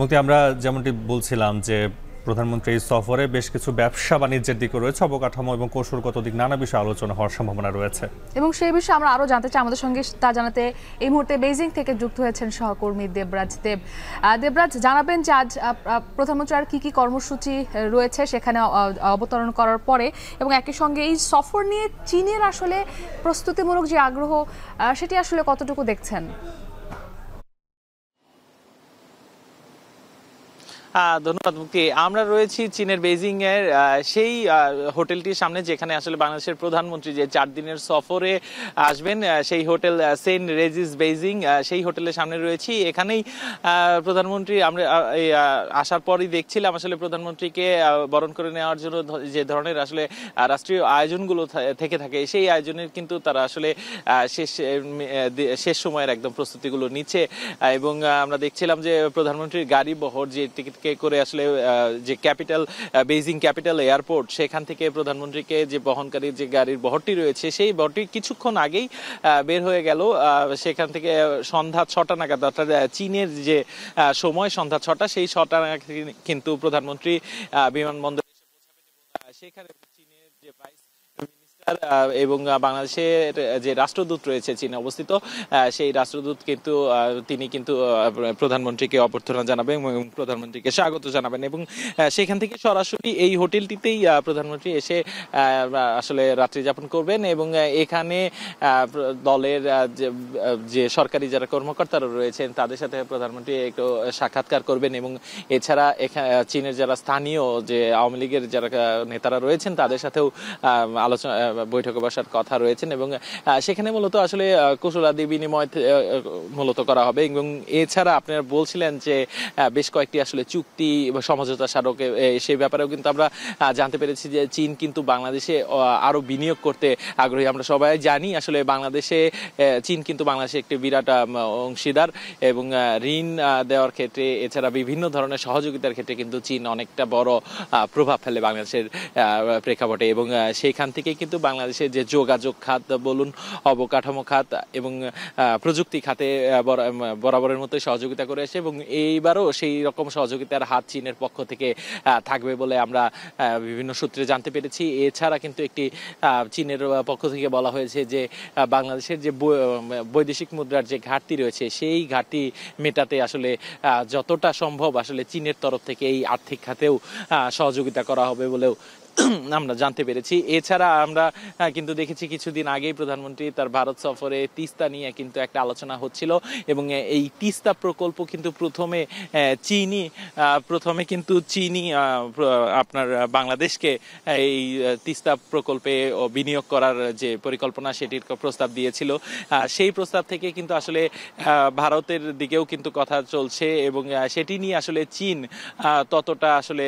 মুক্তি আমরা যেমনটি বলছিলাম যে প্রধানমন্ত্রী এই সফরে বেশ কিছু ব্যবসা বাণিজ্যের দিকে রয়েছে অবকাঠামো এবং কৌশলগত দিক নানা বিষয়ে আলোচনা হওয়ার সম্ভাবনা রয়েছে এবং সেই বিষয়ে আমরা আরও জানতে চাই আমাদের সঙ্গে তা জানাতে এই মুহূর্তে বেজিং থেকে যুক্ত হয়েছেন সহকর্মী দেবরাজ দেব দেবরাজ জানাবেন যে আজ প্রধানমন্ত্রী আর কী কী কর্মসূচি রয়েছে সেখানে অবতরণ করার পরে এবং একই সঙ্গে এই সফর নিয়ে চীনের আসলে প্রস্তুতিমূলক যে আগ্রহ সেটি আসলে কতটুকু দেখছেন ধন্যবাদ মুক্তি আমরা রয়েছি চীনের বেজিং এর সেই হোটেলটির সামনে যেখানে আসলে বাংলাদেশের প্রধানমন্ত্রী যে চার দিনের সফরে আসবেন সেই হোটেল সেন্ট রেজিস বেজিং সেই হোটেলের সামনে রয়েছি এখানেই প্রধানমন্ত্রী আমরা আসার পরই দেখছিলাম আসলে প্রধানমন্ত্রীকে বরণ করে নেওয়ার জন্য যে ধরনের আসলে রাষ্ট্রীয় আয়োজনগুলো থেকে থাকে সেই আয়োজনের কিন্তু তারা আসলে শেষ শেষ সময়ের একদম প্রস্তুতিগুলো নিচ্ছে এবং আমরা দেখছিলাম যে প্রধানমন্ত্রীর গাড়ি বহর যে টিকিট করে আসলে যে ক্যাপিটাল বেজিং ক্যাপিটাল এয়ারপোর্ট সেখান থেকে প্রধানমন্ত্রীকে যে বহনকারী যে গাড়ির বহরটি রয়েছে সেই বহরটি কিছুক্ষণ আগেই বের হয়ে গেল সেখান থেকে সন্ধ্যা ছটা নাগাদ অর্থাৎ চীনের যে সময় সন্ধ্যা ছটা সেই ছটা নাগাদ কিন্তু প্রধানমন্ত্রী বিমানবন্দর সেখানে চীনের যে ভাইস এবং বাংলাদেশের যে রাষ্ট্রদূত রয়েছে চীনে অবস্থিত সেই রাষ্ট্রদূত কিন্তু তিনি কিন্তু প্রধানমন্ত্রীকে অভ্যর্থনা জানাবেন এবং প্রধানমন্ত্রীকে স্বাগত জানাবেন এবং সেখান থেকে সরাসরি এই হোটেলটিতেই প্রধানমন্ত্রী এসে আসলে রাত্রি যাপন করবেন এবং এখানে দলের যে সরকারি যারা কর্মকর্তারা রয়েছেন তাদের সাথে প্রধানমন্ত্রী একটু সাক্ষাৎকার করবেন এবং এছাড়া এখানে চীনের যারা স্থানীয় যে আওয়ামী লীগের যারা নেতারা রয়েছেন তাদের সাথেও আলোচনা বৈঠকে বসার কথা রয়েছেন এবং সেখানে মূলত আসলে কুশলাদি বিনিময় মূলত করা হবে এবং এছাড়া আপনারা বলছিলেন যে বেশ কয়েকটি আসলে চুক্তি সমঝোতা স্মারকে সেই ব্যাপারেও কিন্তু আমরা জানতে পেরেছি যে চীন কিন্তু বাংলাদেশে আরও বিনিয়োগ করতে আগ্রহী আমরা সবাই জানি আসলে বাংলাদেশে চীন কিন্তু বাংলাদেশে একটি বিরাট অংশীদার এবং ঋণ দেওয়ার ক্ষেত্রে এছাড়া বিভিন্ন ধরনের সহযোগিতার ক্ষেত্রে কিন্তু চীন অনেকটা বড় প্রভাব ফেলে বাংলাদেশের প্রেক্ষাপটে এবং সেইখান থেকে কিন্তু বাংলাদেশে যে যোগাযোগ খাত বলুন অবকাঠামো খাত এবং প্রযুক্তি খাতে বরাবরের মতো সহযোগিতা করে আসে এবং এইবারও সেই রকম সহযোগিতার হাত চীনের পক্ষ থেকে থাকবে বলে আমরা বিভিন্ন সূত্রে জানতে পেরেছি এছাড়া কিন্তু একটি চীনের পক্ষ থেকে বলা হয়েছে যে বাংলাদেশের যে বৈদেশিক মুদ্রার যে ঘাটতি রয়েছে সেই ঘাটতি মেটাতে আসলে যতটা সম্ভব আসলে চীনের তরফ থেকে এই আর্থিক খাতেও সহযোগিতা করা হবে বলেও আমরা জানতে পেরেছি এছাড়া আমরা কিন্তু দেখেছি কিছুদিন আগেই প্রধানমন্ত্রী তার ভারত সফরে তিস্তা নিয়ে কিন্তু একটা আলোচনা হচ্ছিল এবং এই তিস্তা প্রকল্প কিন্তু প্রথমে চিনি প্রথমে কিন্তু চিনি আপনার বাংলাদেশকে এই তিস্তা প্রকল্পে বিনিয়োগ করার যে পরিকল্পনা সেটির প্রস্তাব দিয়েছিল সেই প্রস্তাব থেকে কিন্তু আসলে ভারতের দিকেও কিন্তু কথা চলছে এবং সেটি নিয়ে আসলে চীন ততটা আসলে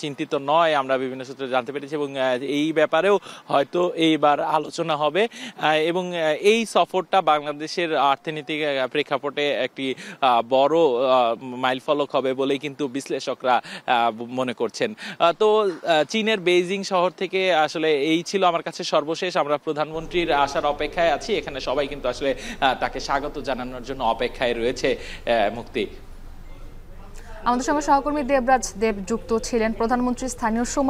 চিন্তিত নয় আমরা বিভিন্ন সূত্রে জানতে পেরেছি এবং এই ব্যাপারেও হয়তো এইবার আলোচনা হবে এবং এই সফরটা বাংলাদেশের অর্থনীতি প্রেক্ষাপটে একটি বড় মাইলফলক হবে বলেই কিন্তু বিশ্লেষকরা মনে করছেন তো চীনের বেইজিং শহর থেকে আসলে এই ছিল আমার কাছে সর্বশেষ আমরা প্রধানমন্ত্রীর আসার অপেক্ষায় আছি এখানে সবাই কিন্তু আসলে তাকে স্বাগত জানানোর জন্য অপেক্ষায় রয়েছে মুক্তি আমাদের সঙ্গে সহকর্মী দেবরাজ দেব যুক্ত ছিলেন প্রধানমন্ত্রী স্থানীয় সময়